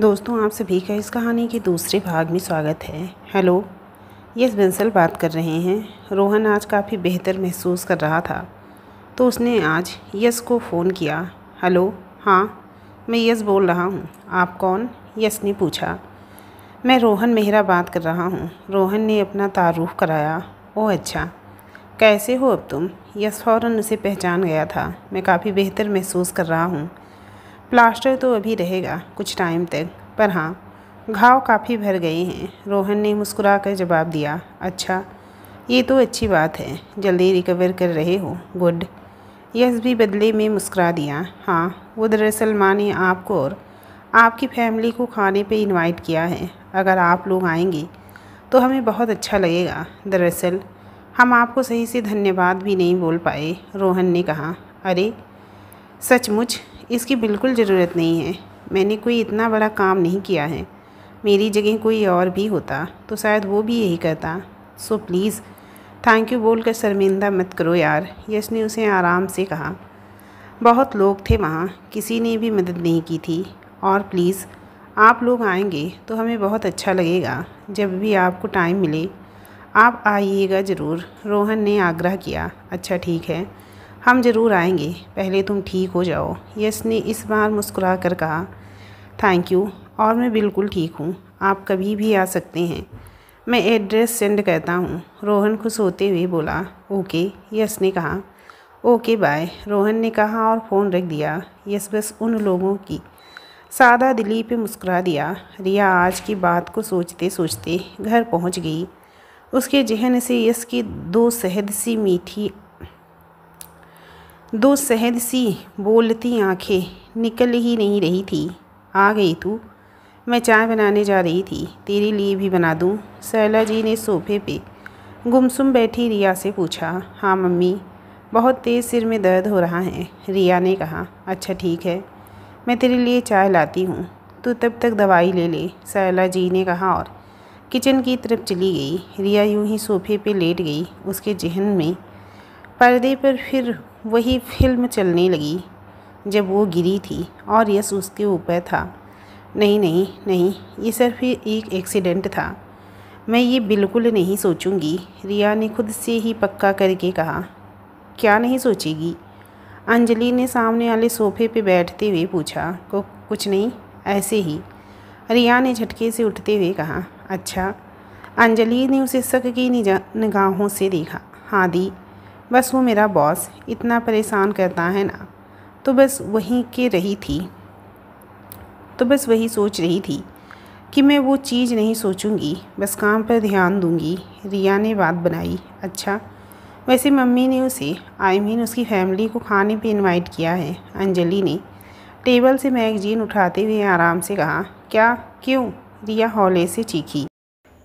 दोस्तों आप सभी का इस कहानी के दूसरे भाग में स्वागत है हेलो यस बंसल बात कर रहे हैं रोहन आज काफ़ी बेहतर महसूस कर रहा था तो उसने आज यस को फ़ोन किया हेलो हाँ मैं यस बोल रहा हूँ आप कौन यस ने पूछा मैं रोहन मेहरा बात कर रहा हूँ रोहन ने अपना तारुफ कराया ओ अच्छा कैसे हो अब तुम यस फ़ौर उसे पहचान गया था मैं काफ़ी बेहतर महसूस कर रहा हूँ प्लास्टर तो अभी रहेगा कुछ टाइम तक पर हाँ घाव काफ़ी भर गए हैं रोहन ने मुस्कुरा कर जवाब दिया अच्छा ये तो अच्छी बात है जल्दी रिकवर कर रहे हो गुड यस भी बदले में मुस्कुरा दिया हाँ वो दरअसल माँ ने आपको और आपकी फैमिली को खाने पे इनवाइट किया है अगर आप लोग आएंगे तो हमें बहुत अच्छा लगेगा दरअसल हम आपको सही से धन्यवाद भी नहीं बोल पाए रोहन ने कहा अरे सचमुच इसकी बिल्कुल ज़रूरत नहीं है मैंने कोई इतना बड़ा काम नहीं किया है मेरी जगह कोई और भी होता तो शायद वो भी यही करता सो प्लीज़ थैंक यू बोलकर शर्मिंदा मत करो यार यश ने उसे आराम से कहा बहुत लोग थे वहाँ किसी ने भी मदद नहीं की थी और प्लीज़ आप लोग आएंगे तो हमें बहुत अच्छा लगेगा जब भी आपको टाइम मिले आप आइएगा ज़रूर रोहन ने आग्रह किया अच्छा ठीक है हम ज़रूर आएंगे पहले तुम ठीक हो जाओ यश ने इस बार मुस्कुरा कर कहा थैंक यू और मैं बिल्कुल ठीक हूँ आप कभी भी आ सकते हैं मैं एड्रेस सेंड करता हूँ रोहन खुश होते हुए बोला ओके यश ने कहा ओके बाय रोहन ने कहा और फ़ोन रख दिया यस बस उन लोगों की सादा दिली पे मुस्कुरा दिया रिया आज की बात को सोचते सोचते घर पहुँच गई उसके जहन से यस की दो सहद सी मीठी दो शहद सी बोलती आंखें निकल ही नहीं रही थी आ गई तू मैं चाय बनाने जा रही थी तेरे लिए भी बना दूँ सैला जी ने सोफे पे गुमसुम बैठी रिया से पूछा हाँ मम्मी बहुत तेज़ सिर में दर्द हो रहा है रिया ने कहा अच्छा ठीक है मैं तेरे लिए चाय लाती हूँ तू तब तक दवाई ले ले सैला जी ने कहा और किचन की तरफ चली गई रिया यूं ही सोफे पे लेट गई उसके जहन में पर्दे पर फिर वही फिल्म चलने लगी जब वो गिरी थी और यस उसके ऊपर था नहीं नहीं नहीं ये सिर्फ एक एक्सीडेंट था मैं ये बिल्कुल नहीं सोचूंगी रिया ने खुद से ही पक्का करके कहा क्या नहीं सोचेगी अंजलि ने सामने वाले सोफे पे बैठते हुए पूछा को कुछ नहीं ऐसे ही रिया ने झटके से उठते हुए कहा अच्छा अंजलि ने उसे शक की निगाहों से देखा हाँ दी बस वो मेरा बॉस इतना परेशान करता है ना तो बस वहीं के रही थी तो बस वही सोच रही थी कि मैं वो चीज़ नहीं सोचूंगी बस काम पर ध्यान दूंगी रिया ने बात बनाई अच्छा वैसे मम्मी ने उसे आई I मीन mean उसकी फैमिली को खाने पे इनवाइट किया है अंजलि ने टेबल से मैगजीन उठाते हुए आराम से कहा क्या क्यों रिया हौले से चीखी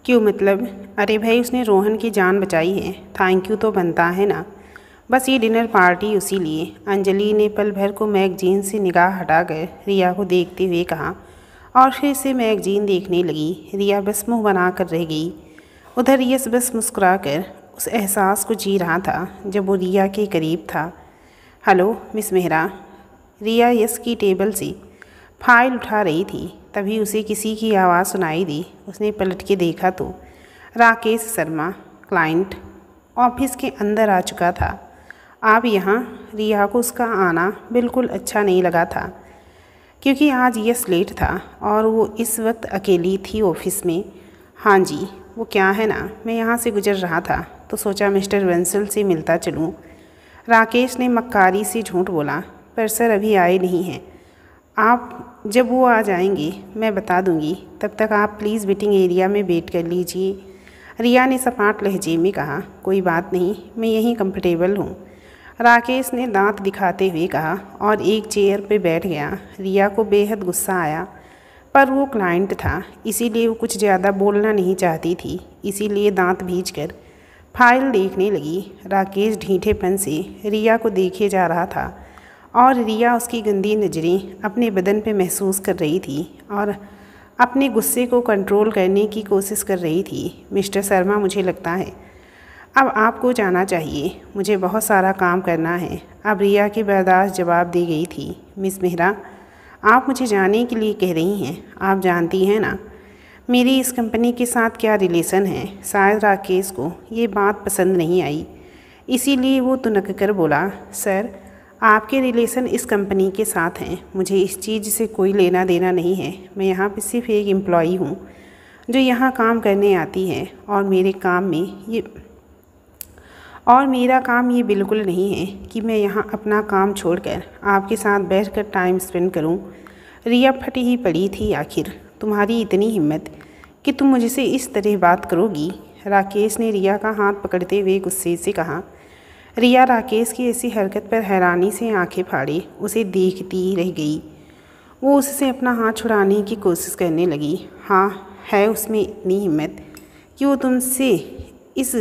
क्यों मतलब अरे भाई उसने रोहन की जान बचाई है थैंक यू तो बनता है ना बस ये डिनर पार्टी उसी लिए अंजलि ने पल भर को मैगजीन से निगाह हटा कर रिया को देखते हुए कहा और फिर से मैगजीन देखने लगी रिया बस मुँह बना कर रह गई उधर यस बस मुस्कुरा कर उस एहसास को जी रहा था जब वो रिया के करीब था hello miss Mehra Riya yes की टेबल से फाइल उठा रही थी तभी उसे किसी की आवाज़ सुनाई दी उसने पलट के देखा तो राकेश शर्मा क्लाइंट ऑफिस के अंदर आ चुका था आप यहाँ रिया को उसका आना बिल्कुल अच्छा नहीं लगा था क्योंकि आज यस लेट था और वो इस वक्त अकेली थी ऑफिस में हाँ जी वो क्या है ना मैं यहाँ से गुजर रहा था तो सोचा मिस्टर वेंसल से मिलता चलूँ राकेश ने मक्कारी से झूठ बोला पर सर अभी आए नहीं हैं आप जब वो आ जाएंगे मैं बता दूंगी तब तक आप प्लीज़ वेटिंग एरिया में वेट कर लीजिए रिया ने सपाट लहजे में कहा कोई बात नहीं मैं यहीं कंफर्टेबल हूँ राकेश ने दांत दिखाते हुए कहा और एक चेयर पर बैठ गया रिया को बेहद गुस्सा आया पर वो क्लाइंट था इसीलिए वो कुछ ज़्यादा बोलना नहीं चाहती थी इसीलिए दांत भीज कर फाइल देखने लगी राकेश ढीठेपन से रिया को देखे जा रहा था और रिया उसकी गंदी नज़रें अपने बदन पे महसूस कर रही थी और अपने गुस्से को कंट्रोल करने की कोशिश कर रही थी मिस्टर शर्मा मुझे लगता है अब आपको जाना चाहिए मुझे बहुत सारा काम करना है अब रिया की बर्दाश्त जवाब दी गई थी मिस मेहरा आप मुझे जाने के लिए कह रही हैं आप जानती हैं ना मेरी इस कंपनी के साथ क्या रिलेशन है शायद राकेश को ये बात पसंद नहीं आई इसीलिए वो तुनक तो कर बोला सर आपके रिलेशन इस कंपनी के साथ हैं मुझे इस चीज़ से कोई लेना देना नहीं है मैं यहाँ पर सिर्फ एक एम्प्लॉई हूँ जो यहाँ काम करने आती है और मेरे काम में ये और मेरा काम ये बिल्कुल नहीं है कि मैं यहाँ अपना काम छोड़कर आपके साथ बैठकर टाइम स्पेंड करूँ रिया फटी ही पड़ी थी आखिर तुम्हारी इतनी हिम्मत कि तुम मुझसे इस तरह बात करोगी राकेश ने रिया का हाथ पकड़ते हुए गुस्से से कहा रिया राकेश की ऐसी हरकत पर हैरानी से आंखें फाड़ी उसे देखती रह गई वो उससे अपना हाथ छुड़ाने की कोशिश करने लगी हाँ है उसमें इतनी हिम्मत कि वो तुमसे इस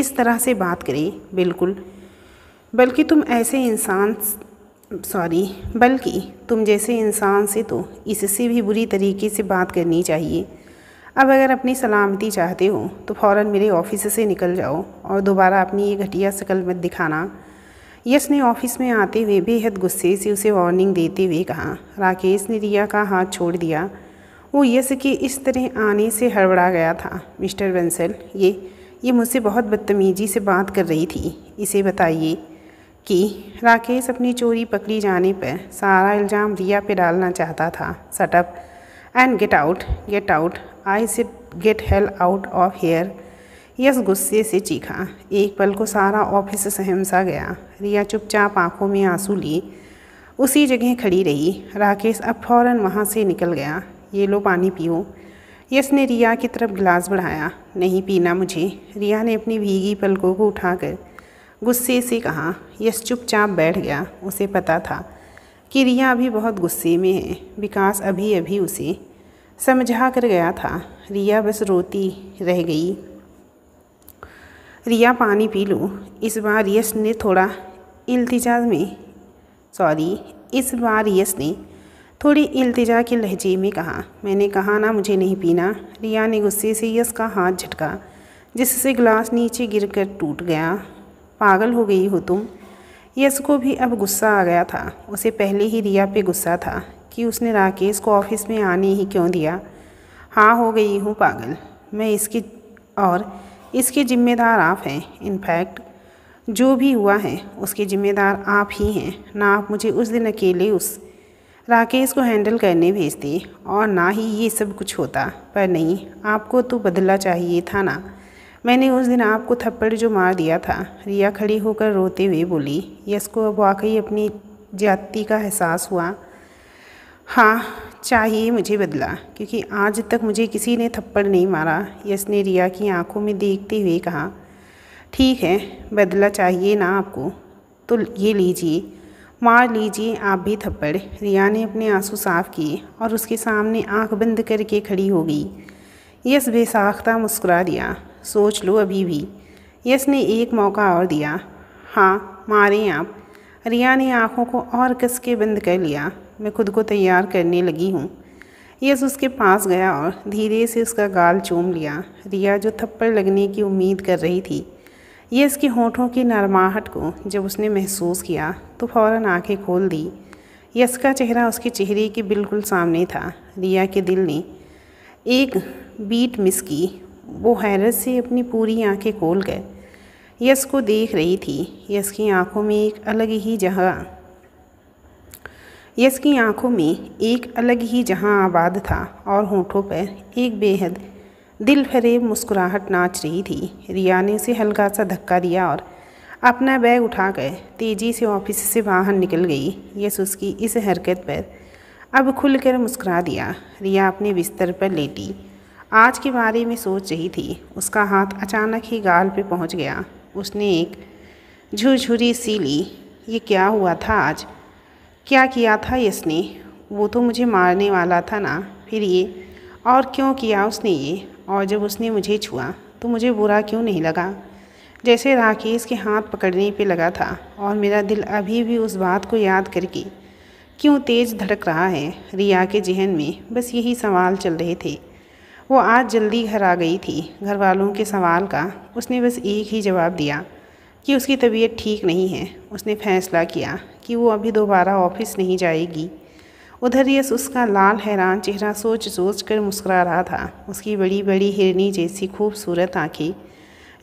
इस तरह से बात करे बिल्कुल बल्कि तुम ऐसे इंसान सॉरी बल्कि तुम जैसे इंसान से तो इससे भी बुरी तरीके से बात करनी चाहिए अब अगर अपनी सलामती चाहते हो तो फ़ौर मेरे ऑफिस से निकल जाओ और दोबारा अपनी ये घटिया शक्ल मत दिखाना यश ने ऑफिस में आते हुए बेहद गुस्से से उसे वार्निंग देते हुए कहा राकेश ने रिया का हाथ छोड़ दिया वो यश के इस तरह आने से हड़बड़ा गया था मिस्टर बंसल ये ये मुझसे बहुत बदतमीजी से बात कर रही थी इसे बताइए कि राकेश अपनी चोरी पकड़ी जाने पर सारा इल्ज़ाम रिया पे डालना चाहता था shut up and get out get out I said get hell out of here yes गुस्से से चीखा एक पल को सारा ऑफिस सहमसा गया रिया चुपचाप आंखों में आंसू ली उसी जगह खड़ी रही राकेश अब फौरन वहाँ से निकल गया ये लो पानी पियो यस ने रिया की तरफ गिलास बढ़ाया नहीं पीना मुझे रिया ने अपनी भीगी पलकों को उठाकर गुस्से से कहा यस चुपचाप बैठ गया उसे पता था कि रिया अभी बहुत गुस्से में है विकास अभी अभी उसे समझा कर गया था रिया बस रोती रह गई रिया पानी पी लो इस बार यश ने थोड़ा इल्तिजा में सॉरी इस बार यश ने थोड़ी इल्तिजा के लहजे में कहा मैंने कहा ना मुझे नहीं पीना रिया ने गुस्से से यश का हाथ झटका जिससे गिलास नीचे गिर कर टूट गया पागल हो गई हो तुम यश को भी अब गुस्सा आ गया था उसे पहले ही रिया पे गुस्सा था कि उसने राकेश को ऑफिस में आने ही क्यों दिया हाँ हो गई हूँ पागल मैं इसकी और इसके ज़िम्मेदार आप हैं इनफैक्ट जो भी हुआ है उसके ज़िम्मेदार आप ही हैं ना आप मुझे उस दिन अकेले उस राकेश को हैंडल करने भेजते और ना ही ये सब कुछ होता पर नहीं आपको तो बदला चाहिए था ना मैंने उस दिन आपको थप्पड़ जो मार दिया था रिया खड़ी होकर रोते हुए बोली यश को अब वाकई अपनी जाति का एहसास हुआ हाँ चाहिए मुझे बदला क्योंकि आज तक मुझे किसी ने थप्पड़ नहीं मारा यस ने रिया की आंखों में देखते हुए कहा ठीक है बदला चाहिए ना आपको तो ये लीजिए मार लीजिए आप भी थप्पड़ रिया ने अपने आंसू साफ किए और उसके सामने आंख बंद करके खड़ी हो गई यस बेसाख्ता मुस्कुरा दिया सोच लो अभी भी यस ने एक मौका और दिया हाँ मारें आप रिया ने आंखों को और कस के बंद कर लिया मैं खुद को तैयार करने लगी हूँ यस उसके पास गया और धीरे से उसका गाल चूम लिया रिया जो थप्पड़ लगने की उम्मीद कर रही थी यस के होठों की नरमाहट को जब उसने महसूस किया तो फ़ौरन आंखें खोल दी यस का चेहरा उसके चेहरे के बिल्कुल सामने था रिया के दिल ने एक बीट मिस की वो हैरत से अपनी पूरी आंखें खोल गए यस को देख रही थी यस की आंखों में एक अलग ही जगह यश की आंखों में एक अलग ही जहां आबाद था और होठों पर एक बेहद दिल फरेब मुस्कुराहट नाच रही थी रिया ने उसे हल्का सा धक्का दिया और अपना बैग उठाकर तेज़ी से ऑफिस से बाहर निकल गई यश उसकी इस हरकत पर अब खुलकर मुस्कुरा दिया रिया अपने बिस्तर पर लेटी आज के बारे में सोच रही थी उसका हाथ अचानक ही गाल पे पहुंच गया उसने एक झुरझुरी सी ली ये क्या हुआ था आज क्या किया था इसने वो तो मुझे मारने वाला था ना फिर ये और क्यों किया उसने ये और जब उसने मुझे छुआ तो मुझे बुरा क्यों नहीं लगा जैसे राकेश के हाथ पकड़ने पे लगा था और मेरा दिल अभी भी उस बात को याद करके क्यों तेज़ धड़क रहा है रिया के जहन में बस यही सवाल चल रहे थे वो आज जल्दी घर आ गई थी घर वालों के सवाल का उसने बस एक ही जवाब दिया कि उसकी तबीयत ठीक नहीं है उसने फैसला किया कि वो अभी दोबारा ऑफिस नहीं जाएगी उधर यस उसका लाल हैरान चेहरा सोच सोच कर मुस्करा रहा था उसकी बड़ी बड़ी हिरनी जैसी खूबसूरत आँखें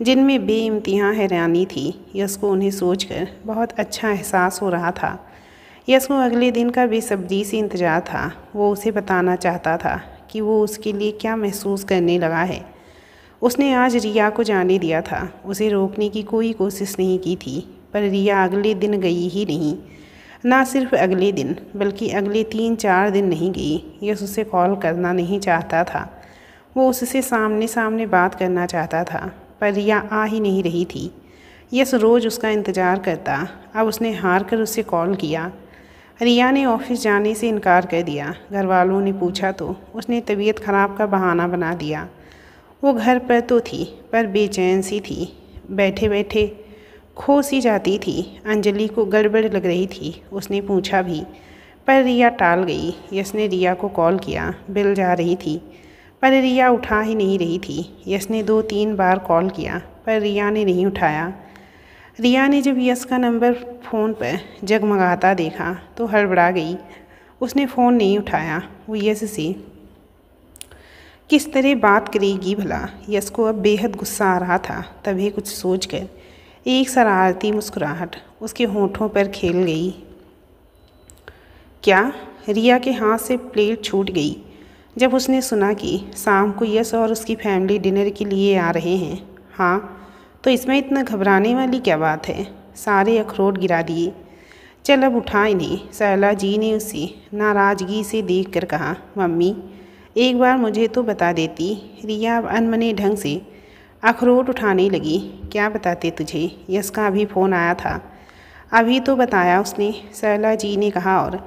जिनमें बे इम्तहाँ हैरानी थी यस को उन्हें सोच कर बहुत अच्छा एहसास हो रहा था यस को अगले दिन का बेसब्री से इंतज़ार था वो उसे बताना चाहता था कि वो उसके लिए क्या महसूस करने लगा है उसने आज रिया को जाने दिया था उसे रोकने की कोई कोशिश नहीं की थी पर रिया अगले दिन गई ही नहीं ना सिर्फ अगले दिन बल्कि अगले तीन चार दिन नहीं गई यश उसे कॉल करना नहीं चाहता था वो उससे सामने सामने बात करना चाहता था पर रिया आ ही नहीं रही थी यश रोज़ उसका इंतज़ार करता अब उसने हार कर उसे कॉल किया रिया ने ऑफिस जाने से इनकार कर दिया घर वालों ने पूछा तो उसने तबीयत ख़राब का बहाना बना दिया वो घर पर तो थी पर बेचैन सी थी बैठे बैठे खो सी जाती थी अंजलि को गड़बड़ लग रही थी उसने पूछा भी पर रिया टाल गई यस ने रिया को कॉल किया बिल जा रही थी पर रिया उठा ही नहीं रही थी यस ने दो तीन बार कॉल किया पर रिया ने नहीं उठाया रिया ने जब यस का नंबर फ़ोन पर जगमगाता देखा तो हड़बड़ा गई उसने फ़ोन नहीं उठाया वो यस से किस तरह बात करेगी भला यस को अब बेहद गुस्सा आ रहा था तभी कुछ सोच कर एक शरारती मुस्कुराहट उसके होठों पर खेल गई क्या रिया के हाथ से प्लेट छूट गई जब उसने सुना कि शाम को यश और उसकी फैमिली डिनर के लिए आ रहे हैं हाँ तो इसमें इतना घबराने वाली क्या बात है सारे अखरोट गिरा दिए चल अब उठा इन्हें सहला जी ने उसे नाराज़गी से देख कर कहा मम्मी एक बार मुझे तो बता देती रिया अब अनमने ढंग से अखरोट उठाने लगी क्या बताते तुझे यश का अभी फ़ोन आया था अभी तो बताया उसने सरला जी ने कहा और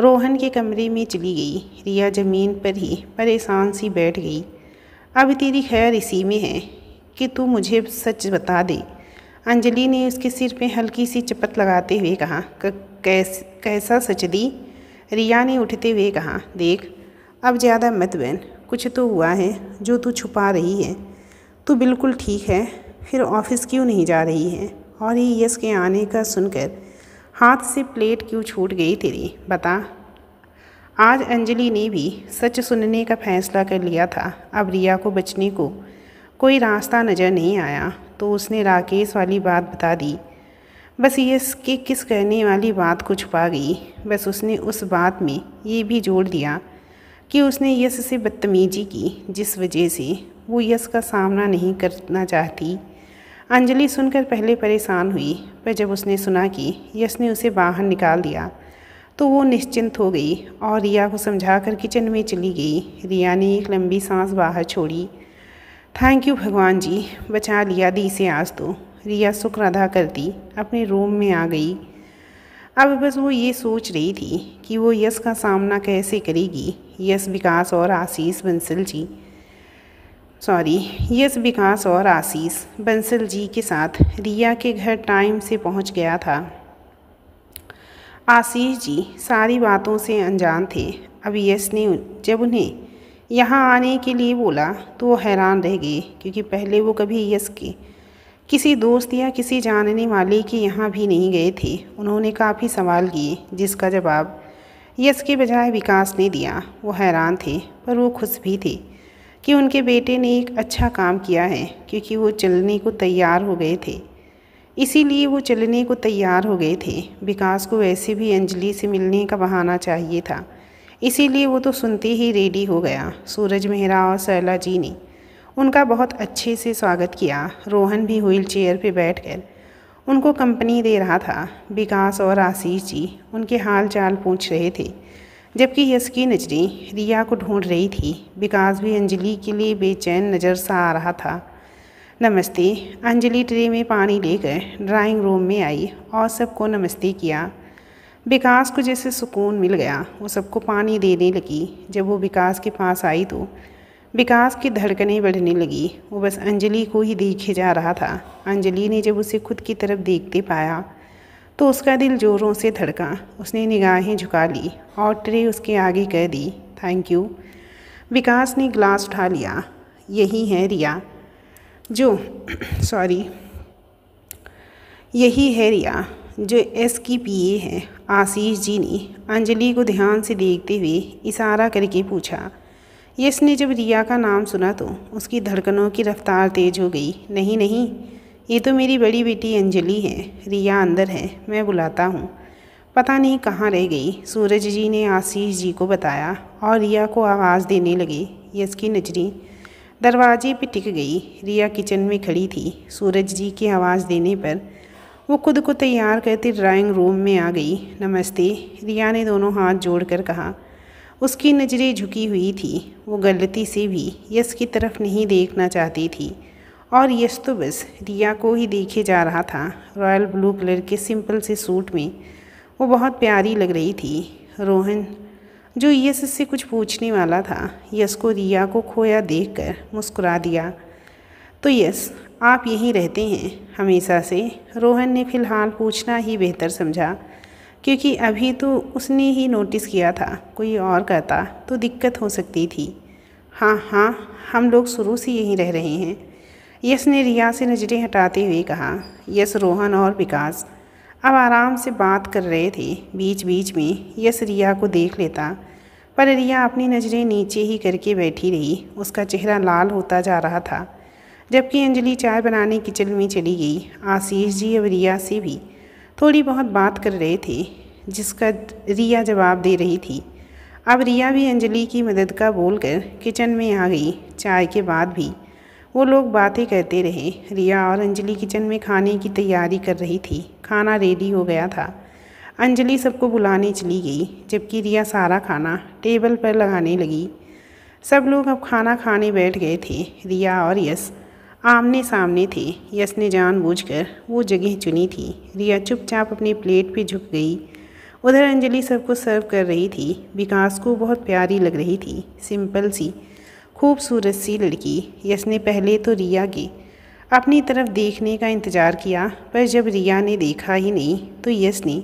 रोहन के कमरे में चली गई रिया ज़मीन पर ही परेशान सी बैठ गई अब तेरी खैर इसी में है कि तू मुझे सच बता दे अंजलि ने उसके सिर पे हल्की सी चपत लगाते हुए कहा कैस कैसा सच दी रिया ने उठते हुए कहा देख अब ज़्यादा मत बहन कुछ तो हुआ है जो तू छुपा रही है तू बिल्कुल ठीक है फिर ऑफिस क्यों नहीं जा रही है और ये यस के आने का सुनकर हाथ से प्लेट क्यों छूट गई तेरी बता आज अंजलि ने भी सच सुनने का फैसला कर लिया था अब रिया को बचने को कोई रास्ता नज़र नहीं आया तो उसने राकेश वाली बात बता दी बस ये के किस कहने वाली बात को छुपा गई बस उसने उस बात में ये भी जोड़ दिया कि उसने यश से बदतमीजी की जिस वजह से वो यश का सामना नहीं करना चाहती अंजलि सुनकर पहले परेशान हुई पर जब उसने सुना कि यश ने उसे बाहर निकाल दिया तो वो निश्चिंत हो गई और रिया को समझा कर किचन में चली गई रिया ने एक लंबी सांस बाहर छोड़ी थैंक यू भगवान जी बचा लिया दी से आज तो रिया शुक्र अदा करती अपने रूम में आ गई अब बस वो ये सोच रही थी कि वो यश का सामना कैसे करेगी यस विकास और आशीष बंसल जी सॉरी यस विकास और आशीष बंसल जी के साथ रिया के घर टाइम से पहुंच गया था आशीष जी सारी बातों से अनजान थे अब यस ने जब उन्हें यहाँ आने के लिए बोला तो वो हैरान रह गए क्योंकि पहले वो कभी यस के किसी दोस्त या किसी जानने वाले के यहाँ भी नहीं गए थे उन्होंने काफ़ी सवाल किए जिसका जवाब यश के बजाय विकास ने दिया वो हैरान थे पर वो खुश भी थे कि उनके बेटे ने एक अच्छा काम किया है क्योंकि वो चलने को तैयार हो गए थे इसीलिए वो चलने को तैयार हो गए थे विकास को वैसे भी अंजलि से मिलने का बहाना चाहिए था इसीलिए वो तो सुनते ही रेडी हो गया सूरज मेहरा और सरला जी ने उनका बहुत अच्छे से स्वागत किया रोहन भी व्हील चेयर पर बैठ कर उनको कंपनी दे रहा था विकास और आशीष जी उनके हाल चाल पूछ रहे थे जबकि यश की नज़रें रिया को ढूंढ रही थी विकास भी अंजलि के लिए बेचैन नज़र सा आ रहा था नमस्ते अंजलि ट्रे में पानी लेकर ड्राइंग रूम में आई और सबको नमस्ते किया विकास को जैसे सुकून मिल गया वो सबको पानी देने लगी जब वो विकास के पास आई तो विकास की धड़कनें बढ़ने लगी वो बस अंजलि को ही देखे जा रहा था अंजलि ने जब उसे खुद की तरफ देखते पाया तो उसका दिल जोरों से धड़का उसने निगाहें झुका ली और ट्रे उसके आगे कह दी थैंक यू विकास ने ग्लास उठा लिया यही है रिया जो सॉरी यही है रिया जो एस की पी है आशीष जी ने अंजलि को ध्यान से देखते हुए इशारा करके पूछा यश ने जब रिया का नाम सुना तो उसकी धड़कनों की रफ्तार तेज हो गई नहीं नहीं ये तो मेरी बड़ी बेटी अंजलि है रिया अंदर है मैं बुलाता हूँ पता नहीं कहाँ रह गई सूरज जी ने आशीष जी को बताया और रिया को आवाज़ देने लगे यश की नजरी दरवाजे पर टिक गई रिया किचन में खड़ी थी सूरज जी की आवाज़ देने पर वो खुद को तैयार करते ड्राइंग रूम में आ गई नमस्ते रिया ने दोनों हाथ जोड़कर कहा उसकी नज़रें झुकी हुई थी वो गलती से भी यश की तरफ नहीं देखना चाहती थी और यश तो बस रिया को ही देखे जा रहा था रॉयल ब्लू कलर के सिंपल से सूट में वो बहुत प्यारी लग रही थी रोहन जो यश से कुछ पूछने वाला था यश को रिया को खोया देखकर मुस्कुरा दिया तो यस आप यहीं रहते हैं हमेशा से रोहन ने फ़िलहाल पूछना ही बेहतर समझा क्योंकि अभी तो उसने ही नोटिस किया था कोई और कहता तो दिक्कत हो सकती थी हाँ हाँ हम लोग शुरू से यहीं रह रहे हैं यस ने रिया से नज़रें हटाते हुए कहा यस रोहन और विकास अब आराम से बात कर रहे थे बीच बीच में यस रिया को देख लेता पर रिया अपनी नज़रें नीचे ही करके बैठी रही उसका चेहरा लाल होता जा रहा था जबकि अंजलि चाय बनाने किचन में चली गई आशीष जी अब रिया से भी थोड़ी बहुत बात कर रहे थे जिसका रिया जवाब दे रही थी अब रिया भी अंजलि की मदद का बोलकर किचन में आ गई चाय के बाद भी वो लोग बातें करते रहे रिया और अंजलि किचन में खाने की तैयारी कर रही थी खाना रेडी हो गया था अंजलि सबको बुलाने चली गई जबकि रिया सारा खाना टेबल पर लगाने लगी सब लोग अब खाना खाने बैठ गए थे रिया और यश आमने सामने थे यश ने जानबूझकर वो जगह चुनी थी रिया चुपचाप अपनी प्लेट पे झुक गई उधर अंजलि सबको सर्व कर रही थी विकास को बहुत प्यारी लग रही थी सिंपल सी खूबसूरत सी लड़की यश ने पहले तो रिया के अपनी तरफ देखने का इंतज़ार किया पर जब रिया ने देखा ही नहीं तो यश ने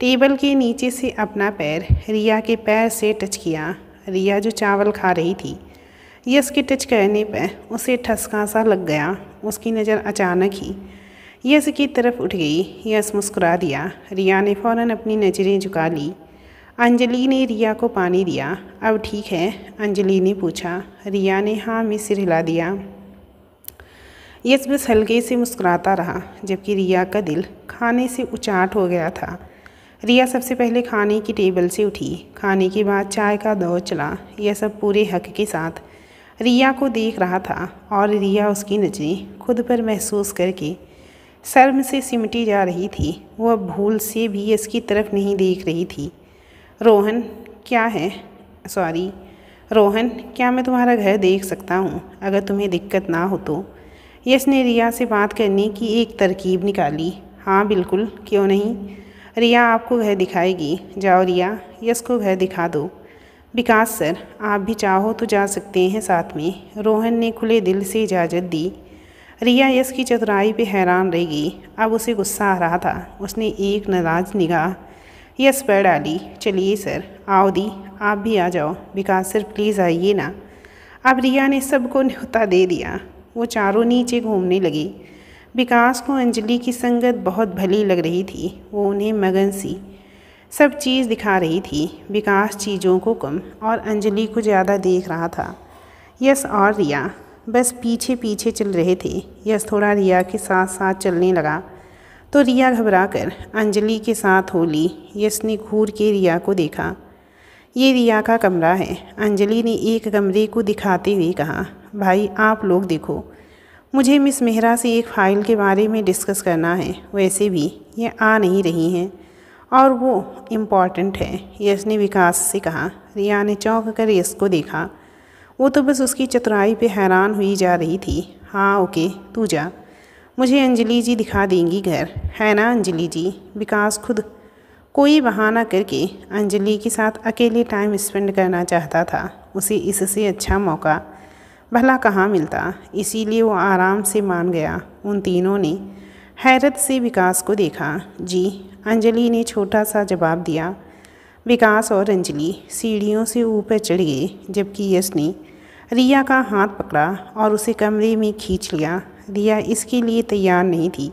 टेबल के नीचे से अपना पैर रिया के पैर से टच किया रिया जो चावल खा रही थी ये उसकी टच करने पर उसे ठसका सा लग गया उसकी नज़र अचानक ही यस की तरफ उठ गई यस मुस्कुरा दिया रिया ने फ़ौरन अपनी नज़रें झुका ली अंजलि ने रिया को पानी दिया अब ठीक है अंजलि ने पूछा रिया ने हाँ में सिर हिला दिया यस बस हल्के से मुस्कुराता रहा जबकि रिया का दिल खाने से उचाट हो गया था रिया सबसे पहले खाने की टेबल से उठी खाने के बाद चाय का दौर चला यह सब पूरे हक के साथ रिया को देख रहा था और रिया उसकी नज़रें खुद पर महसूस करके शर्म से सिमटी जा रही थी वह भूल से भी इसकी तरफ नहीं देख रही थी रोहन क्या है सॉरी रोहन क्या मैं तुम्हारा घर देख सकता हूँ अगर तुम्हें दिक्कत ना हो तो यश ने रिया से बात करने की एक तरकीब निकाली हाँ बिल्कुल क्यों नहीं रिया आपको घर दिखाएगी जाओ रिया यश को घर दिखा दो विकास सर आप भी चाहो तो जा सकते हैं साथ में रोहन ने खुले दिल से इजाज़त दी रिया यश की चतुराई पे हैरान रह गई अब उसे गुस्सा आ रहा था उसने एक नाराज निगाह यस पर डाली चलिए सर आओ दी आप भी आ जाओ विकास सर प्लीज़ आइए ना अब रिया ने सबको न्योता दे दिया वो चारों नीचे घूमने लगी विकास को अंजलि की संगत बहुत भली लग रही थी वो उन्हें मगन सी सब चीज़ दिखा रही थी विकास चीज़ों को कम और अंजलि को ज़्यादा देख रहा था यस और रिया बस पीछे पीछे चल रहे थे यस थोड़ा रिया के साथ साथ चलने लगा तो रिया घबरा कर अंजलि के साथ हो ली यस ने घूर के रिया को देखा ये रिया का कमरा है अंजलि ने एक कमरे को दिखाते हुए कहा भाई आप लोग देखो मुझे मिस मेहरा से एक फ़ाइल के बारे में डिस्कस करना है वैसे भी ये आ नहीं रही हैं और वो इम्पॉर्टेंट है यश ने विकास से कहा रिया ने चौंक कर यश को देखा वो तो बस उसकी चतुराई पे हैरान हुई जा रही थी हाँ ओके तू जा मुझे अंजलि जी दिखा देंगी घर है ना अंजलि जी विकास खुद कोई बहाना करके अंजलि के साथ अकेले टाइम स्पेंड करना चाहता था उसे इससे अच्छा मौका भला कहाँ मिलता इसीलिए वो आराम से मान गया उन तीनों ने हैरत से विकास को देखा जी अंजलि ने छोटा सा जवाब दिया विकास और अंजलि सीढ़ियों से ऊपर चढ़ गए जबकि यश ने रिया का हाथ पकड़ा और उसे कमरे में खींच लिया रिया इसके लिए तैयार नहीं थी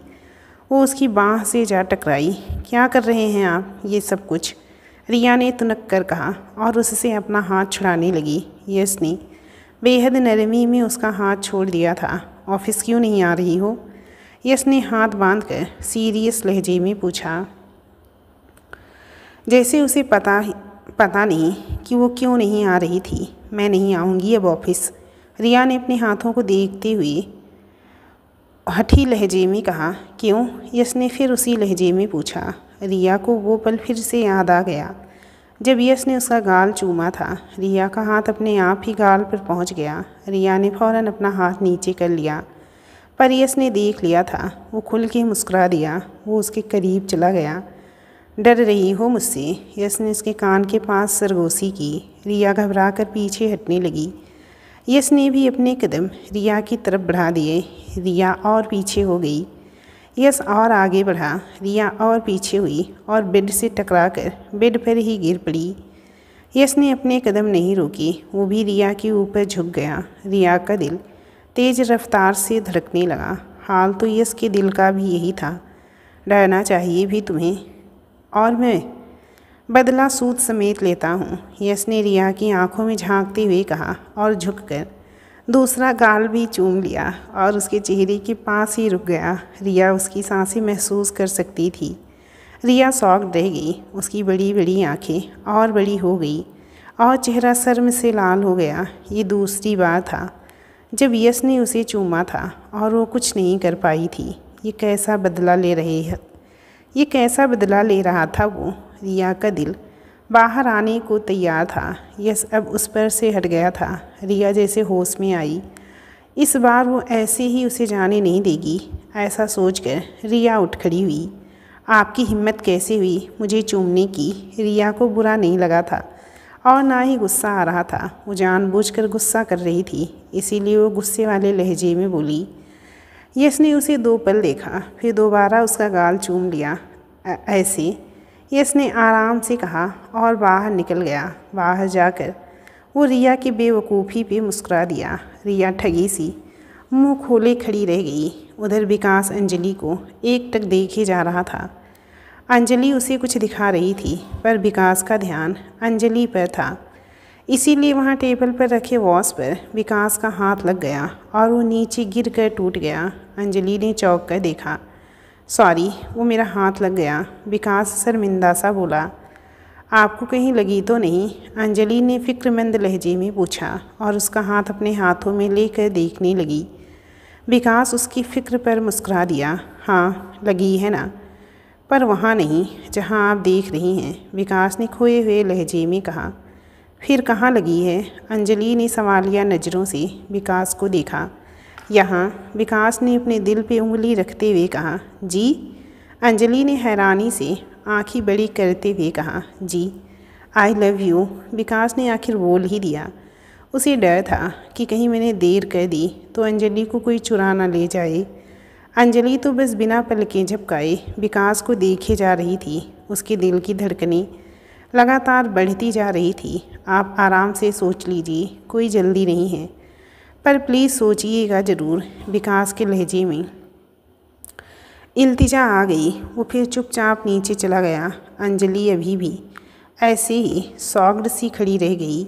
वो उसकी बाँह से जा टकराई क्या कर रहे हैं आप ये सब कुछ रिया ने तुनक कर कहा और उससे अपना हाथ छुड़ाने लगी यश ने बेहद नरमी में उसका हाथ छोड़ दिया था ऑफिस क्यों नहीं आ रही हो यश ने हाथ बांध कर सीरियस लहजे में पूछा जैसे उसे पता पता नहीं कि वो क्यों नहीं आ रही थी मैं नहीं आऊँगी अब ऑफिस रिया ने अपने हाथों को देखते हुए हठी लहजे में कहा क्यों यश ने फिर उसी लहजे में पूछा रिया को वो पल फिर से याद आ गया जब यश ने उसका गाल चूमा था रिया का हाथ अपने आप ही गाल पर पहुंच गया रिया ने फौरन अपना हाथ नीचे कर लिया पर यस ने देख लिया था वो खुल के मुस्करा दिया वो उसके करीब चला गया डर रही हो मुझसे यस ने उसके कान के पास सरगोशी की रिया घबरा कर पीछे हटने लगी यस ने भी अपने कदम रिया की तरफ बढ़ा दिए रिया और पीछे हो गई यस और आगे बढ़ा रिया और पीछे हुई और बेड से टकरा कर बेड पर ही गिर पड़ी यस ने अपने कदम नहीं रोके वो भी रिया के ऊपर झुक गया रिया का दिल तेज़ रफ्तार से धड़कने लगा हाल तो यस के दिल का भी यही था डरना चाहिए भी तुम्हें और मैं बदला सूद समेत लेता हूँ यश ने रिया की आंखों में झांकते हुए कहा और झुककर दूसरा गाल भी चूम लिया और उसके चेहरे के पास ही रुक गया रिया उसकी सांसें महसूस कर सकती थी रिया सौक रह गई उसकी बड़ी बड़ी आंखें और बड़ी हो गई और चेहरा शर्म से लाल हो गया ये दूसरी बार था जब यश ने उसे चूमा था और वो कुछ नहीं कर पाई थी ये कैसा बदला ले रही ये कैसा बदला ले रहा था वो रिया का दिल बाहर आने को तैयार था यस अब उस पर से हट गया था रिया जैसे होश में आई इस बार वो ऐसे ही उसे जाने नहीं देगी ऐसा सोचकर रिया उठ खड़ी हुई आपकी हिम्मत कैसे हुई मुझे चूमने की रिया को बुरा नहीं लगा था और ना ही गुस्सा आ रहा था वो जानबूझकर गुस्सा कर रही थी इसीलिए वो गुस्से वाले लहजे में बोली यसने उसे दो पल देखा फिर दोबारा उसका गाल चूम लिया ऐसे ने आराम से कहा और बाहर निकल गया बाहर जाकर वो रिया की बेवकूफ़ी पे मुस्कुरा दिया रिया ठगी सी मुंह खोले खड़ी रह गई उधर विकास अंजलि को एक टक देखे जा रहा था अंजलि उसे कुछ दिखा रही थी पर विकास का ध्यान अंजलि पर था इसीलिए वहाँ टेबल पर रखे वॉश पर विकास का हाथ लग गया और वो नीचे गिर कर टूट गया अंजलि ने चौंक कर देखा सॉरी वो मेरा हाथ लग गया विकास शर्मिंदा सा बोला आपको कहीं लगी तो नहीं अंजलि ने फिक्रमंद लहजे में पूछा और उसका हाथ अपने हाथों में लेकर देखने लगी विकास उसकी फ़िक्र पर मुस्करा दिया हाँ लगी है ना पर वहाँ नहीं जहाँ आप देख रही हैं विकास ने खोए हुए लहजे में कहा फिर कहाँ लगी है अंजलि ने संवालिया नज़रों से विकास को देखा यहाँ विकास ने अपने दिल पे उंगली रखते हुए कहा जी अंजलि ने हैरानी से आँखें बड़ी करते हुए कहा जी आई लव यू विकास ने आखिर बोल ही दिया उसे डर था कि कहीं मैंने देर कर दी तो अंजलि को कोई चुरा ना ले जाए अंजलि तो बस बिना पलके झपकाए विकास को देखे जा रही थी उसके दिल की धड़कनें लगातार बढ़ती जा रही थी आप आराम से सोच लीजिए कोई जल्दी नहीं है पर प्लीज़ सोचिएगा ज़रूर विकास के लहजे में इल्तिजा आ गई वो फिर चुपचाप नीचे चला गया अंजलि अभी भी ऐसे ही सॉग्ड सी खड़ी रह गई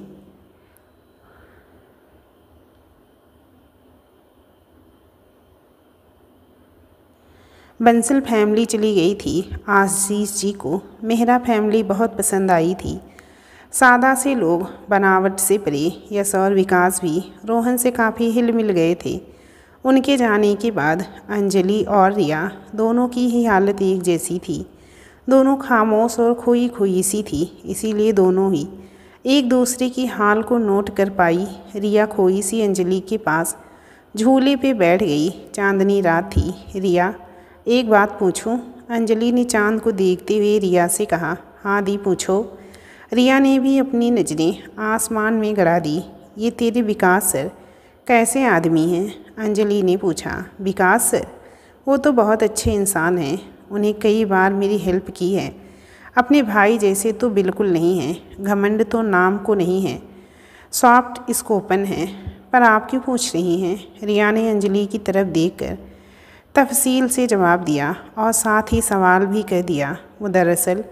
बंसल फैमिली चली गई थी आशीष जी को मेहरा फैमिली बहुत पसंद आई थी सादा से लोग बनावट से परे यश और विकास भी रोहन से काफ़ी हिल मिल गए थे उनके जाने के बाद अंजलि और रिया दोनों की ही हालत एक जैसी थी दोनों खामोश और खोई खोई सी थी इसीलिए दोनों ही एक दूसरे की हाल को नोट कर पाई रिया खोई सी अंजलि के पास झूले पे बैठ गई चांदनी रात थी रिया एक बात पूछूं अंजलि ने चांद को देखते हुए रिया से कहा हाँ दी पूछो रिया ने भी अपनी नज़रें आसमान में गड़ा दी ये तेरे विकास सर कैसे आदमी हैं अंजलि ने पूछा विकास सर वो तो बहुत अच्छे इंसान हैं उन्हें कई बार मेरी हेल्प की है अपने भाई जैसे तो बिल्कुल नहीं हैं घमंड तो नाम को नहीं है सॉफ्ट स्कोपन है पर आप क्यों पूछ रही हैं रिया ने अंजलि की तरफ देख कर तफसील से जवाब दिया और साथ ही सवाल भी कर दिया वो दरअसल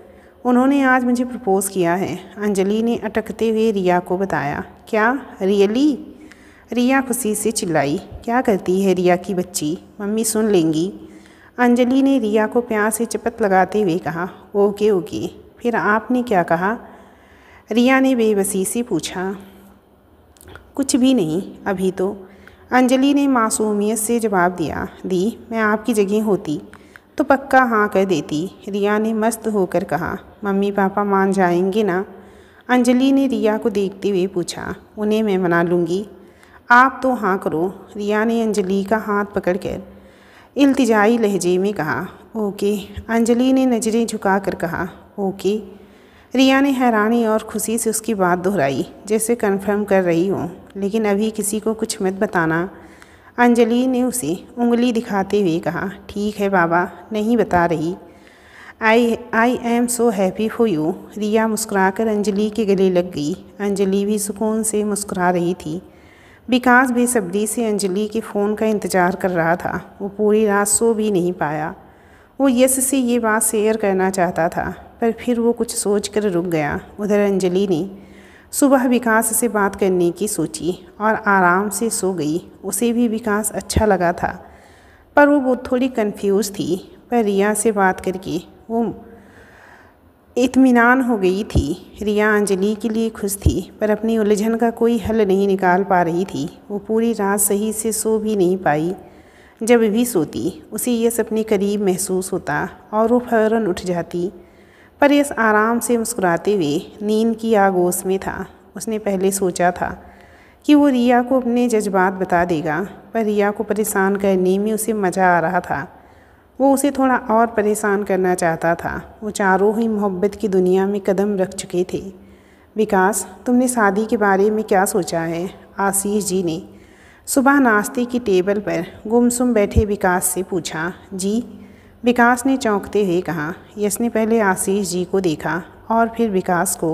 उन्होंने आज मुझे प्रपोज़ किया है अंजलि ने अटकते हुए रिया को बताया क्या रियली रिया खुशी से चिल्लाई क्या करती है रिया की बच्ची मम्मी सुन लेंगी अंजलि ने रिया को प्यार से चपत लगाते हुए कहा ओके ओके फिर आपने क्या कहा रिया ने बेबसी से पूछा कुछ भी नहीं अभी तो अंजलि ने मासूमियत से जवाब दिया दी मैं आपकी जगह होती तो पक्का हाँ कर देती रिया ने मस्त होकर कहा मम्मी पापा मान जाएंगे ना अंजलि ने रिया को देखते हुए पूछा उन्हें मैं मना लूँगी आप तो हाँ करो रिया ने अंजलि का हाथ पकड़कर इल्तिजाई लहजे में कहा ओके अंजलि ने नज़रें झुकाकर कहा ओके रिया ने हैरानी और खुशी से उसकी बात दोहराई जैसे कंफर्म कर रही हूँ लेकिन अभी किसी को कुछ मत बताना अंजलि ने उसे उंगली दिखाते हुए कहा ठीक है बाबा नहीं बता रही I I am so happy for you Riya मुस्कुराकर अंजलि के गले लग गई अंजलि भी सुकून से मुस्कुरा रही थी विकास बेसब्री से अंजलि के फ़ोन का इंतज़ार कर रहा था वो पूरी रात सो भी नहीं पाया वो यश से ये बात शेयर करना चाहता था पर फिर वो कुछ सोच कर रुक गया उधर अंजलि ने सुबह विकास से बात करने की सोची और आराम से सो गई उसे भी विकास अच्छा लगा था पर वो बहुत थोड़ी कंफ्यूज थी पर रिया से बात करके वो इतमान हो गई थी रिया अंजलि के लिए खुश थी पर अपनी उलझन का कोई हल नहीं निकाल पा रही थी वो पूरी रात सही से सो भी नहीं पाई जब भी सोती उसे यह सपने करीब महसूस होता और वो फ़ौरन उठ जाती परेश आराम से मुस्कुराते हुए नींद की आगोश में था उसने पहले सोचा था कि वो रिया को अपने जज्बात बता देगा पर रिया को परेशान करने में उसे मज़ा आ रहा था वो उसे थोड़ा और परेशान करना चाहता था वो चारों ही मोहब्बत की दुनिया में कदम रख चुके थे विकास तुमने शादी के बारे में क्या सोचा है आशीष जी ने सुबह नाश्ते की टेबल पर गुमसुम बैठे विकास से पूछा जी विकास ने चौंकते हुए कहा यश ने पहले आशीष जी को देखा और फिर विकास को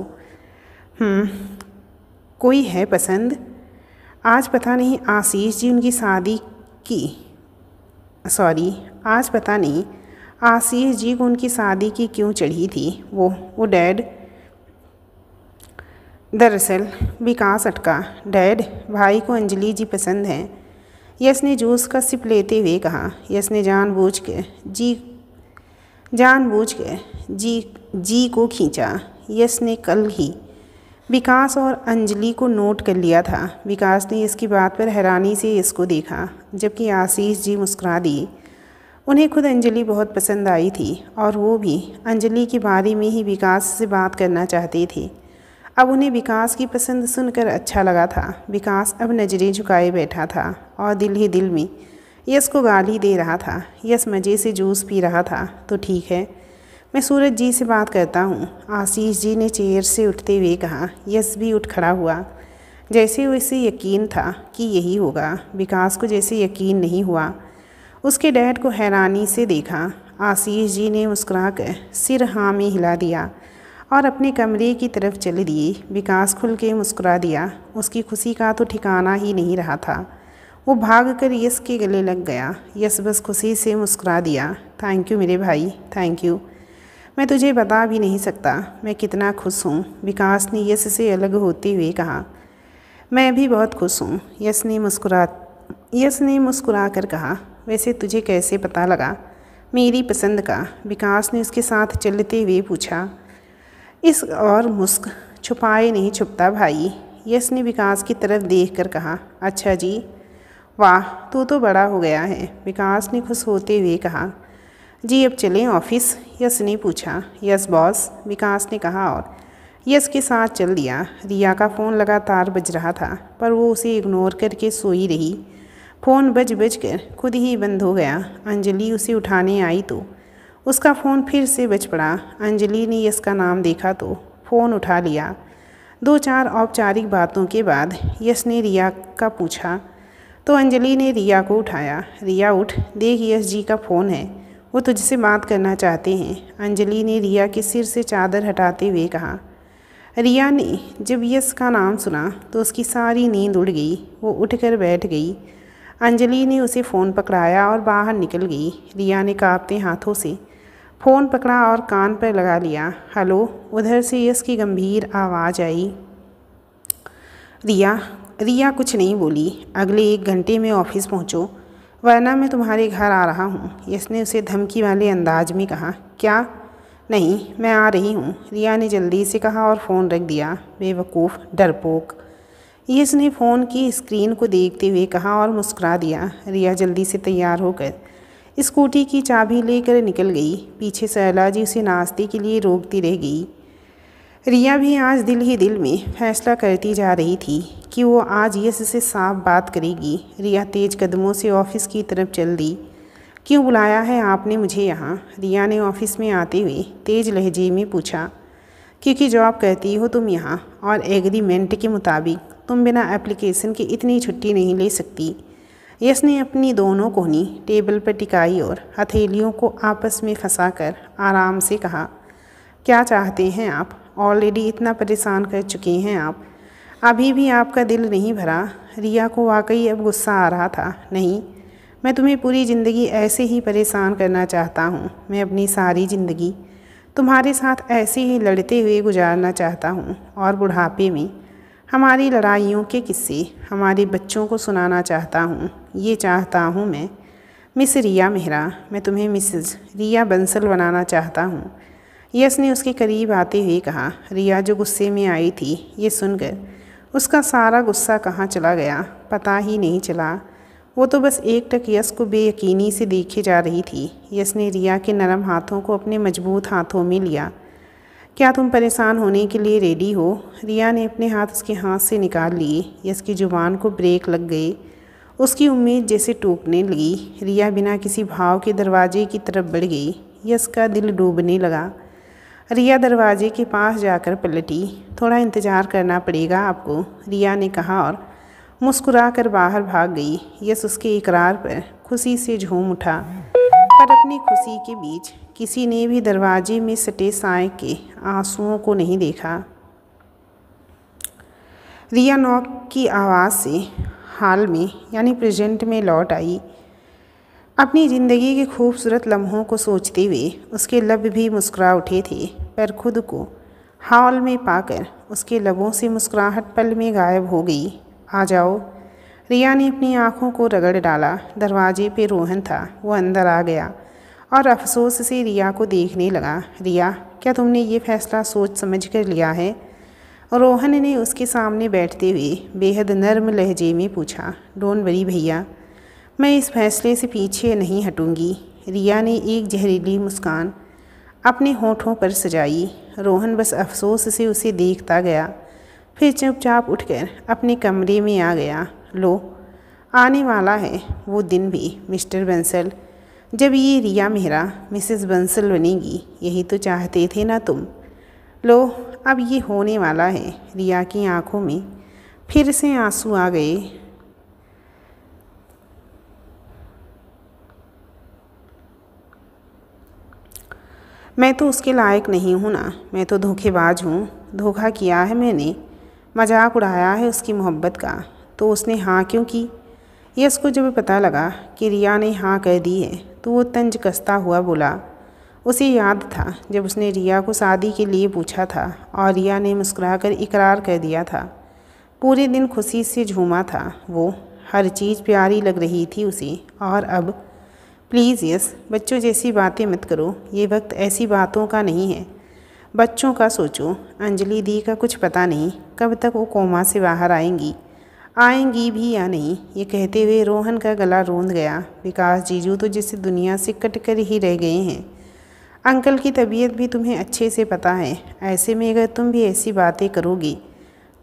हम्म, कोई है पसंद आज पता नहीं आशीष जी उनकी शादी की सॉरी आज पता नहीं आशीष जी को उनकी शादी की क्यों चढ़ी थी वो वो डैड दरअसल विकास अटका डैड भाई को अंजलि जी पसंद हैं यश ने जूस का सिप लेते हुए कहा यश ने जानबूझ के जी जानबूझ के जी जी को खींचा यश ने कल ही विकास और अंजलि को नोट कर लिया था विकास ने इसकी बात पर हैरानी से इसको देखा जबकि आशीष जी मुस्कुरा दी उन्हें खुद अंजलि बहुत पसंद आई थी और वो भी अंजलि के बारे में ही विकास से बात करना चाहते थे अब उन्हें विकास की पसंद सुनकर अच्छा लगा था विकास अब नजरें झुकाए बैठा था और दिल ही दिल में यस को गाली दे रहा था यस मज़े से जूस पी रहा था तो ठीक है मैं सूरज जी से बात करता हूँ आशीष जी ने चेयर से उठते हुए कहा यस भी उठ खड़ा हुआ जैसे उसे यकीन था कि यही होगा विकास को जैसे यकीन नहीं हुआ उसके डैड को हैरानी से देखा आशीष जी ने कर सिर हाँ में हिला दिया और अपने कमरे की तरफ चल दिए विकास खुल के मुस्कुरा दिया उसकी खुशी का तो ठिकाना ही नहीं रहा था वो भाग कर यश के गले लग गया यस बस खुशी से मुस्कुरा दिया थैंक यू मेरे भाई थैंक यू मैं तुझे बता भी नहीं सकता मैं कितना खुश हूँ विकास ने यश से अलग होते हुए कहा मैं भी बहुत खुश हूँ यश ने मुस्कुरा यश ने मुस्कुरा कर कहा वैसे तुझे कैसे पता लगा मेरी पसंद का विकास ने उसके साथ चलते हुए पूछा इस और मुस्क छुपाए नहीं छुपता भाई यश ने विकास की तरफ देख कर कहा अच्छा जी वाह तू तो बड़ा हो गया है विकास ने खुश होते हुए कहा जी अब चलें ऑफिस यश ने पूछा यस बॉस विकास ने कहा और यश के साथ चल दिया रिया का फ़ोन लगातार बज रहा था पर वो उसे इग्नोर करके सोई रही फ़ोन बज बज कर खुद ही बंद हो गया अंजलि उसे उठाने आई तो उसका फ़ोन फिर से बच पड़ा अंजलि ने इसका नाम देखा तो फ़ोन उठा लिया दो चार औपचारिक बातों के बाद यस ने रिया का पूछा तो अंजलि ने रिया को उठाया रिया उठ देख यस जी का फ़ोन है वो तुझसे बात करना चाहते हैं अंजलि ने रिया के सिर से चादर हटाते हुए कहा रिया ने जब यस का नाम सुना तो उसकी सारी नींद उड़ गई वो उठकर बैठ गई अंजलि ने उसे फ़ोन पकड़ाया और बाहर निकल गई रिया ने कांपते हाथों से फ़ोन पकड़ा और कान पर लगा लिया हेलो उधर से यश की गंभीर आवाज़ आई रिया रिया कुछ नहीं बोली अगले एक घंटे में ऑफिस पहुँचो वरना मैं तुम्हारे घर आ रहा हूँ यश ने उसे धमकी वाले अंदाज में कहा क्या नहीं मैं आ रही हूँ रिया ने जल्दी से कहा और फ़ोन रख दिया बेवकूफ़ डरपोक यश ने फ़ोन की स्क्रीन को देखते हुए कहा और मुस्करा दिया रिया जल्दी से तैयार होकर स्कूटी की चाबी लेकर निकल गई पीछे सैला जी उसे नाश्ते के लिए रोकती रह गई रिया भी आज दिल ही दिल में फैसला करती जा रही थी कि वो आज यश से साफ बात करेगी रिया तेज कदमों से ऑफिस की तरफ चल दी क्यों बुलाया है आपने मुझे यहाँ रिया ने ऑफिस में आते हुए तेज लहजे में पूछा क्योंकि जॉब करती हो तुम यहाँ और एग्रीमेंट के मुताबिक तुम बिना एप्लीकेशन के इतनी छुट्टी नहीं ले सकती यश ने अपनी दोनों कोहनी टेबल पर टिकाई और हथेलियों को आपस में फंसाकर आराम से कहा क्या चाहते हैं आप ऑलरेडी इतना परेशान कर चुके हैं आप अभी भी आपका दिल नहीं भरा रिया को वाकई अब गुस्सा आ रहा था नहीं मैं तुम्हें पूरी ज़िंदगी ऐसे ही परेशान करना चाहता हूँ मैं अपनी सारी ज़िंदगी तुम्हारे साथ ऐसे ही लड़ते हुए गुजारना चाहता हूँ और बुढ़ापे में हमारी लड़ाइयों के किस्से हमारे बच्चों को सुनाना चाहता हूँ ये चाहता हूँ मैं मिस रिया मेहरा मैं तुम्हें मिसेस रिया बंसल बनाना चाहता हूँ यस ने उसके करीब आते हुए कहा रिया जो गुस्से में आई थी ये सुनकर उसका सारा गुस्सा कहाँ चला गया पता ही नहीं चला वो तो बस एक टक यस को बेयकीनी से देखे जा रही थी यस ने रिया के नरम हाथों को अपने मजबूत हाथों में लिया क्या तुम परेशान होने के लिए रेडी हो रिया ने अपने हाथ उसके हाथ से निकाल लिए की जुबान को ब्रेक लग गई उसकी उम्मीद जैसे टूटने लगी रिया बिना किसी भाव के दरवाजे की तरफ बढ़ गई यस का दिल डूबने लगा रिया दरवाजे के पास जाकर पलटी थोड़ा इंतज़ार करना पड़ेगा आपको रिया ने कहा और मुस्कुरा कर बाहर भाग गई यस उसके इकरार पर खुशी से झूम उठा पर अपनी खुशी के बीच किसी ने भी दरवाजे में सटे साय के आंसुओं को नहीं देखा रिया नॉक की आवाज़ से हाल में यानी प्रेजेंट में लौट आई अपनी ज़िंदगी के खूबसूरत लम्हों को सोचते हुए उसके लब भी मुस्कुरा उठे थे पर खुद को हॉल में पाकर उसके लबों से मुस्कुराहट पल में गायब हो गई आ जाओ रिया ने अपनी आँखों को रगड़ डाला दरवाजे पे रोहन था वो अंदर आ गया और अफसोस से रिया को देखने लगा रिया क्या तुमने ये फैसला सोच समझ कर लिया है रोहन ने उसके सामने बैठते हुए बेहद नर्म लहजे में पूछा डोन वरी भैया मैं इस फैसले से पीछे नहीं हटूंगी रिया ने एक जहरीली मुस्कान अपने होठों पर सजाई रोहन बस अफसोस से उसे देखता गया फिर चुपचाप उठकर अपने कमरे में आ गया लो आने वाला है वो दिन भी मिस्टर बंसल जब ये रिया मेहरा मिसेस बंसल बनेगी यही तो चाहते थे ना तुम लो अब ये होने वाला है रिया की आंखों में फिर से आंसू आ गए मैं तो उसके लायक नहीं हूँ ना मैं तो धोखेबाज हूँ धोखा किया है मैंने मजाक उड़ाया है उसकी मोहब्बत का तो उसने हाँ क्यों की यस को जब पता लगा कि रिया ने हाँ कह दी है तो वो तंज कसता हुआ बोला उसे याद था जब उसने रिया को शादी के लिए पूछा था और रिया ने मुस्कुराकर इकरार कर दिया था पूरे दिन खुशी से झूमा था वो हर चीज़ प्यारी लग रही थी उसे और अब प्लीज़ यस बच्चों जैसी बातें मत करो ये वक्त ऐसी बातों का नहीं है बच्चों का सोचो अंजलि दी का कुछ पता नहीं कब तक वो कोमा से बाहर आएंगी आएंगी भी या नहीं ये कहते हुए रोहन का गला रोंद गया विकास जीजू तो जिस दुनिया से कट कर ही रह गए हैं अंकल की तबीयत भी तुम्हें अच्छे से पता है ऐसे में अगर तुम भी ऐसी बातें करोगी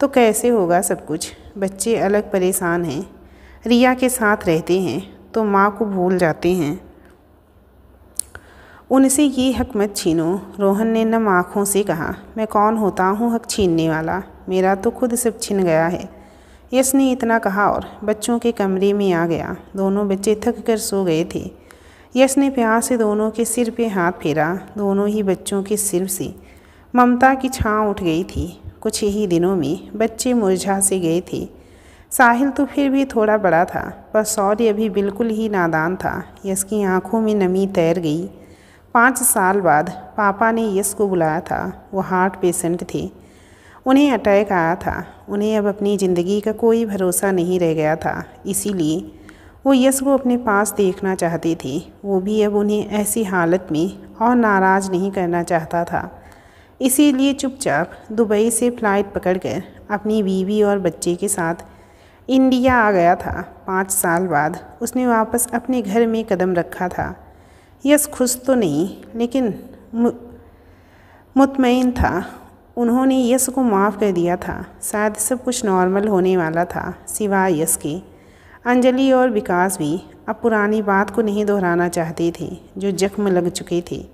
तो कैसे होगा सब कुछ बच्चे अलग परेशान हैं रिया के साथ रहते हैं तो माँ को भूल जाते हैं उनसे ये हक मत छीनो रोहन ने नम आँखों से कहा मैं कौन होता हूँ हक छीनने वाला मेरा तो खुद सब छिन गया है यश ने इतना कहा और बच्चों के कमरे में आ गया दोनों बच्चे थक कर सो गए थे यश ने प्यार से दोनों के सिर पे हाथ फेरा दोनों ही बच्चों के सिर से ममता की छाँव उठ गई थी कुछ ही दिनों में बच्चे मुरझा से गए थे साहिल तो फिर भी थोड़ा बड़ा था पर सौर्य अभी बिल्कुल ही नादान था यश की आंखों में नमी तैर गई पाँच साल बाद पापा ने यश को बुलाया था वो हार्ट पेशेंट थे उन्हें अटैक आया था उन्हें अब अपनी ज़िंदगी का कोई भरोसा नहीं रह गया था इसीलिए वो यश को अपने पास देखना चाहती थी वो भी अब उन्हें ऐसी हालत में और नाराज़ नहीं करना चाहता था इसीलिए चुपचाप दुबई से फ़्लाइट पकड़कर अपनी बीवी और बच्चे के साथ इंडिया आ गया था पाँच साल बाद उसने वापस अपने घर में कदम रखा था यश खुश तो नहीं लेकिन मुतमिन था उन्होंने यश को माफ़ कर दिया था शायद सब कुछ नॉर्मल होने वाला था सिवाय यश के अंजलि और विकास भी अब पुरानी बात को नहीं दोहराना चाहते थे जो जख्म लग चुके थे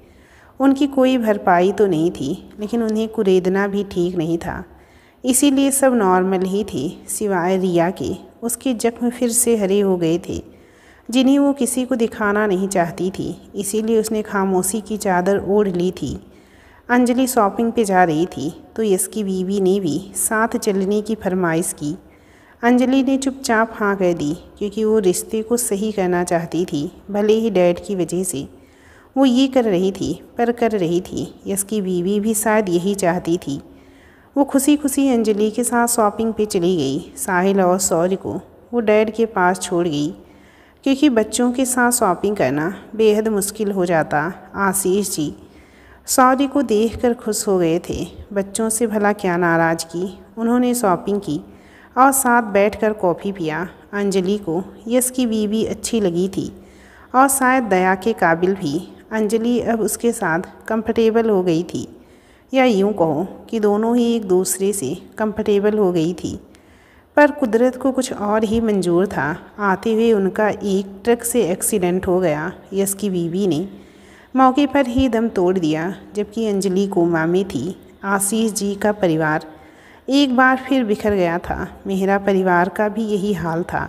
उनकी कोई भरपाई तो नहीं थी लेकिन उन्हें कुरेदना भी ठीक नहीं था इसीलिए सब नॉर्मल ही थी सिवाय रिया के उसके जख्म फिर से हरे हो गए थे जिन्हें वो किसी को दिखाना नहीं चाहती थी इसीलिए उसने खामोशी की चादर ओढ़ ली थी अंजलि शॉपिंग पे जा रही थी तो इसकी बीवी ने भी साथ चलने की फरमाइश की अंजलि ने चुपचाप हाँ कह दी क्योंकि वो रिश्ते को सही करना चाहती थी भले ही डैड की वजह से वो ये कर रही थी पर कर रही थी इसकी बीवी भी शायद यही चाहती थी वो खुशी खुशी अंजलि के साथ शॉपिंग पे चली गई साहिल और सौर्य को वो डैड के पास छोड़ गई क्योंकि बच्चों के साथ शॉपिंग करना बेहद मुश्किल हो जाता आशीष जी सौदी को देखकर खुश हो गए थे बच्चों से भला क्या नाराज़ की उन्होंने शॉपिंग की और साथ बैठकर कॉफ़ी पिया अंजलि को यश की बीवी अच्छी लगी थी और शायद दया के काबिल भी अंजलि अब उसके साथ कंफर्टेबल हो गई थी या यूं कहो कि दोनों ही एक दूसरे से कंफर्टेबल हो गई थी पर कुदरत को कुछ और ही मंजूर था आते हुए उनका एक ट्रक से एक्सीडेंट हो गया यश की बीवी ने मौके पर ही दम तोड़ दिया जबकि अंजलि कोमा में थी आशीष जी का परिवार एक बार फिर बिखर गया था मेहरा परिवार का भी यही हाल था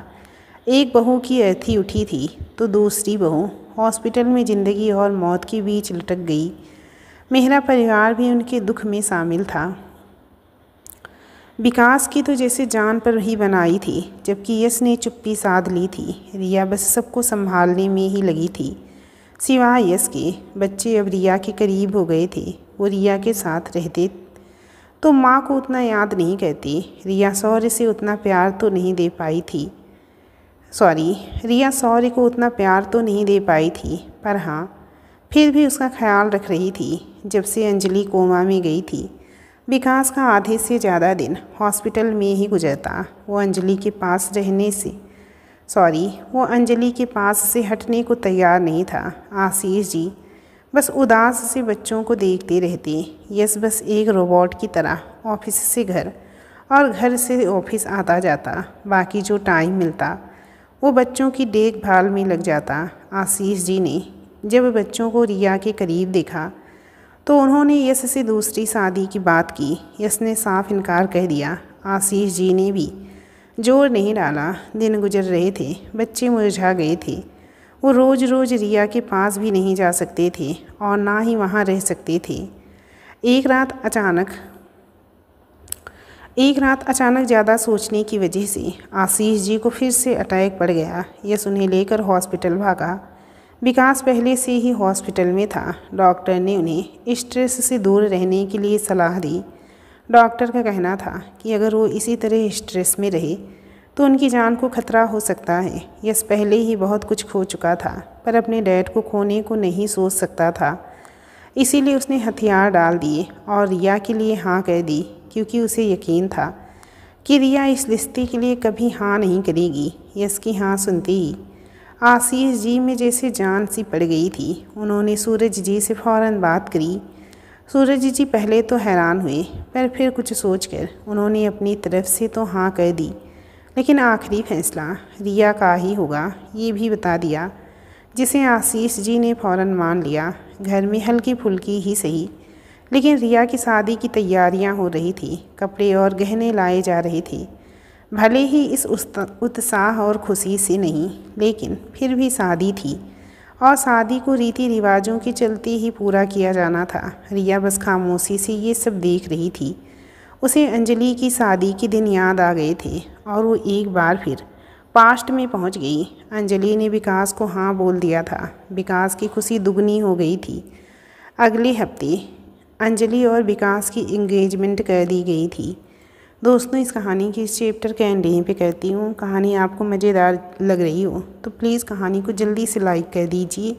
एक बहू की अर्थी उठी थी तो दूसरी बहू हॉस्पिटल में ज़िंदगी और मौत के बीच लटक गई मेहरा परिवार भी उनके दुख में शामिल था विकास की तो जैसे जान पर ही बनाई थी जबकि यश ने चुप्पी साध ली थी रिया बस सबको संभालने में ही लगी थी सिवाय के बच्चे अब रिया के करीब हो गए थे वो रिया के साथ रहते तो माँ को उतना याद नहीं कहती रिया सौर्य से उतना प्यार तो नहीं दे पाई थी सॉरी रिया सौर्य को उतना प्यार तो नहीं दे पाई थी पर हाँ फिर भी उसका ख्याल रख रही थी जब से अंजलि कोमा में गई थी विकास का आधे से ज़्यादा दिन हॉस्पिटल में ही गुजरता वो अंजलि के पास रहने से सॉरी वो अंजलि के पास से हटने को तैयार नहीं था आशीष जी बस उदास से बच्चों को देखते रहते यस बस एक रोबोट की तरह ऑफिस से घर और घर से ऑफिस आता जाता बाकी जो टाइम मिलता वो बच्चों की देखभाल में लग जाता आशीष जी ने जब बच्चों को रिया के करीब देखा तो उन्होंने यश से दूसरी शादी की बात की यश ने साफ इनकार कह दिया आशीष जी ने भी जोर नहीं डाला दिन गुजर रहे थे बच्चे मुरझा गए थे वो रोज़ रोज़ रिया के पास भी नहीं जा सकते थे और ना ही वहाँ रह सकते थे एक रात अचानक एक रात अचानक ज़्यादा सोचने की वजह से आशीष जी को फिर से अटैक पड़ गया यस उन्हें लेकर हॉस्पिटल भागा विकास पहले से ही हॉस्पिटल में था डॉक्टर ने उन्हें स्ट्रेस से दूर रहने के लिए सलाह दी डॉक्टर का कहना था कि अगर वो इसी तरह स्ट्रेस में रही तो उनकी जान को खतरा हो सकता है यस पहले ही बहुत कुछ खो चुका था पर अपने डैड को खोने को नहीं सोच सकता था इसीलिए उसने हथियार डाल दिए और रिया के लिए हाँ कह दी क्योंकि उसे यकीन था कि रिया इस रिश्ते के लिए कभी हाँ नहीं करेगी यस की हाँ सुनती ही आशीष जी में जैसे जान सी पड़ गई थी उन्होंने सूरज जी से फ़ौर बात करी सूरज जी पहले तो हैरान हुए पर फिर कुछ सोचकर उन्होंने अपनी तरफ से तो हाँ कर दी लेकिन आखिरी फैसला रिया का ही होगा ये भी बता दिया जिसे आशीष जी ने फौरन मान लिया घर में हल्की फुल्की ही सही लेकिन रिया की शादी की तैयारियां हो रही थी कपड़े और गहने लाए जा रहे थे भले ही इस उत्साह और खुशी से नहीं लेकिन फिर भी शादी थी और शादी को रीति रिवाजों के चलते ही पूरा किया जाना था रिया बस खामोशी से ये सब देख रही थी उसे अंजलि की शादी के दिन याद आ गए थे और वो एक बार फिर पास्ट में पहुंच गई अंजलि ने विकास को हाँ बोल दिया था विकास की खुशी दुगनी हो गई थी अगले हफ्ते अंजलि और विकास की इंगेजमेंट कर दी गई थी दोस्तों इस कहानी की इस चैप्टर के एंड यहीं पे करती हूँ कहानी आपको मज़ेदार लग रही हो तो प्लीज़ कहानी को जल्दी से लाइक कर दीजिए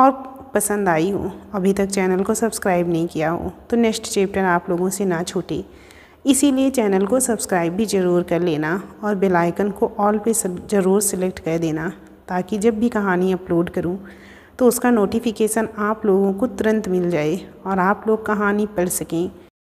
और पसंद आई हो अभी तक चैनल को सब्सक्राइब नहीं किया हो तो नेक्स्ट चैप्टर आप लोगों से ना छूटे इसीलिए चैनल को सब्सक्राइब भी ज़रूर कर लेना और बेल आइकन को ऑल पे ज़रूर सेलेक्ट कर देना ताकि जब भी कहानी अपलोड करूँ तो उसका नोटिफिकेशन आप लोगों को तुरंत मिल जाए और आप लोग कहानी पढ़ सकें